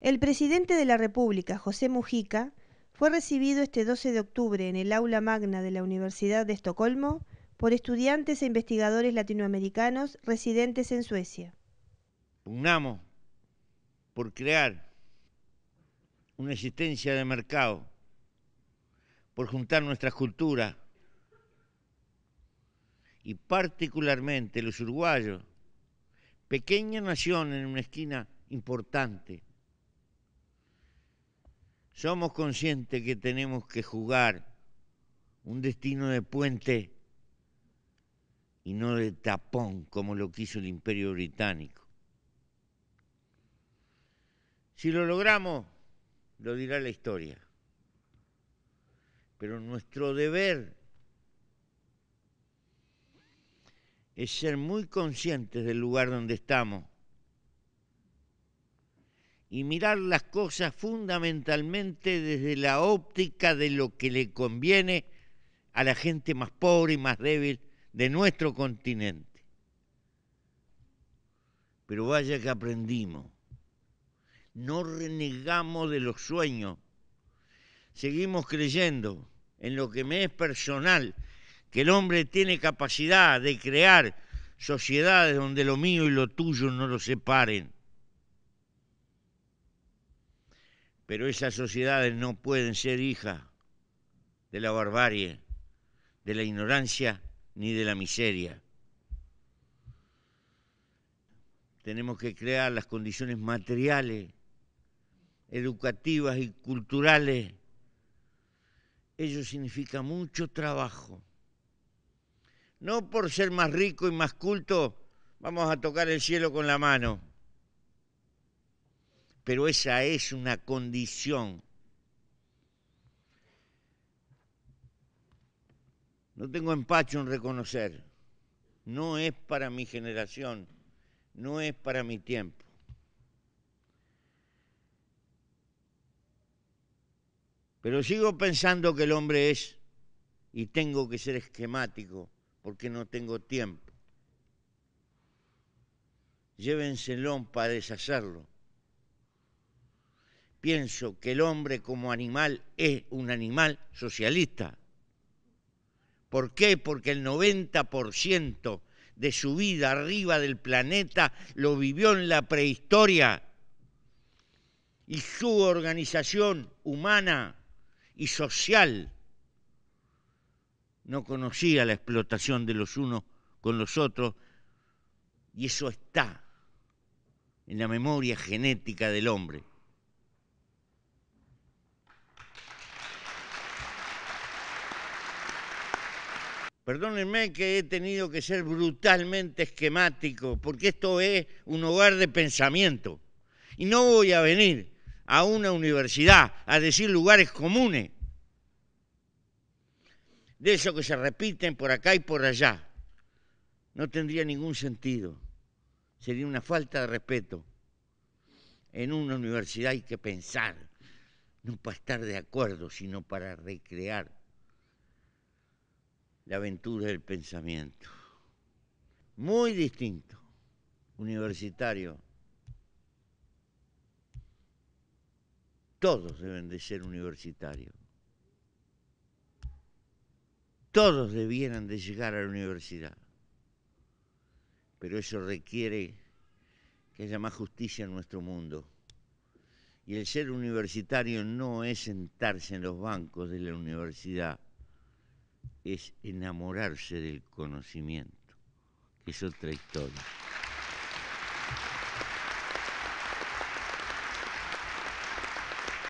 El presidente de la República, José Mujica, fue recibido este 12 de octubre en el aula magna de la Universidad de Estocolmo por estudiantes e investigadores latinoamericanos residentes en Suecia. Pugnamos por crear una existencia de mercado, por juntar nuestras culturas y particularmente los uruguayos, pequeña nación en una esquina importante somos conscientes que tenemos que jugar un destino de puente y no de tapón como lo quiso el imperio británico. Si lo logramos, lo dirá la historia. Pero nuestro deber es ser muy conscientes del lugar donde estamos y mirar las cosas fundamentalmente desde la óptica de lo que le conviene a la gente más pobre y más débil de nuestro continente. Pero vaya que aprendimos. No renegamos de los sueños. Seguimos creyendo en lo que me es personal, que el hombre tiene capacidad de crear sociedades donde lo mío y lo tuyo no lo separen pero esas sociedades no pueden ser hijas de la barbarie, de la ignorancia ni de la miseria. Tenemos que crear las condiciones materiales, educativas y culturales. Ello significa mucho trabajo. No por ser más rico y más culto vamos a tocar el cielo con la mano pero esa es una condición. No tengo empacho en reconocer, no es para mi generación, no es para mi tiempo. Pero sigo pensando que el hombre es, y tengo que ser esquemático, porque no tengo tiempo. Llévenselo para deshacerlo pienso que el hombre como animal es un animal socialista. ¿Por qué? Porque el 90% de su vida arriba del planeta lo vivió en la prehistoria. Y su organización humana y social no conocía la explotación de los unos con los otros y eso está en la memoria genética del hombre. Perdónenme que he tenido que ser brutalmente esquemático, porque esto es un hogar de pensamiento. Y no voy a venir a una universidad a decir lugares comunes, de eso que se repiten por acá y por allá. No tendría ningún sentido. Sería una falta de respeto. En una universidad hay que pensar, no para estar de acuerdo, sino para recrear la aventura del pensamiento. Muy distinto, universitario. Todos deben de ser universitarios. Todos debieran de llegar a la universidad. Pero eso requiere que haya más justicia en nuestro mundo. Y el ser universitario no es sentarse en los bancos de la universidad es enamorarse del conocimiento, que es otra historia.